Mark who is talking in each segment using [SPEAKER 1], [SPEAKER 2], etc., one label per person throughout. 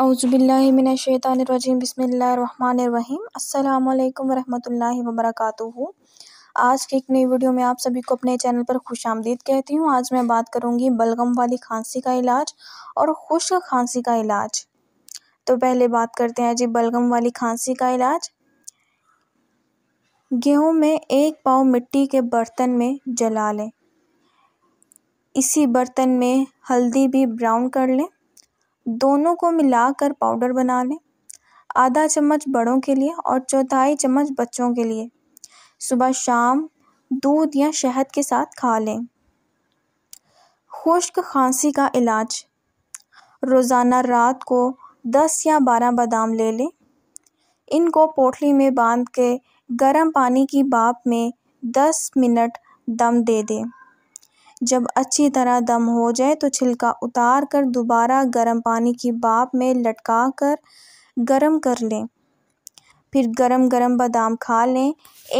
[SPEAKER 1] अउज़बिल्लिमिनशैतानरजीम बसमीम अल्लाम वरहमतुल्लाहि वर्क़ आज की एक नई वीडियो में आप सभी को अपने चैनल पर खुश आमदीद कहती हूँ आज मैं बात करूँगी बलगम वाली खांसी का इलाज और खुश्क खांसी का इलाज तो पहले बात करते हैं जी बलगम वाली खांसी का इलाज गेहूँ में एक पाव मिट्टी के बर्तन में जला लें इसी बर्तन में हल्दी भी ब्राउन कर लें दोनों को मिलाकर पाउडर बना लें आधा चम्मच बड़ों के लिए और चौथाई चम्मच बच्चों के लिए सुबह शाम दूध या शहद के साथ खा लें खुश्क खांसी का इलाज रोज़ाना रात को 10 या 12 बादाम ले लें इनको पोटली में बांध के गर्म पानी की बाप में 10 मिनट दम दे दें जब अच्छी तरह दम हो जाए तो छिलका उतार कर दोबारा गर्म पानी की बाप में लटका कर गर्म कर लें फिर गरम गरम बादाम खा लें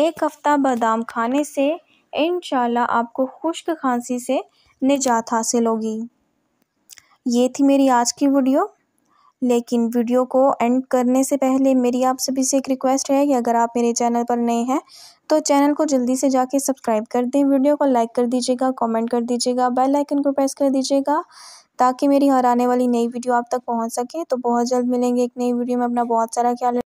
[SPEAKER 1] एक हफ़्ता बादाम खाने से इन आपको खुश्क खांसी से निजात हासिल होगी ये थी मेरी आज की वीडियो लेकिन वीडियो को एंड करने से पहले मेरी आप सभी से एक रिक्वेस्ट है कि अगर आप मेरे चैनल पर नए हैं तो चैनल को जल्दी से जाके सब्सक्राइब कर दें वीडियो को लाइक कर दीजिएगा कमेंट कर दीजिएगा बेल आइकन को प्रेस कर दीजिएगा ताकि मेरी हर आने वाली नई वीडियो आप तक पहुंच सके तो बहुत जल्द मिलेंगे एक नई वीडियो में अपना बहुत सारा ख्याल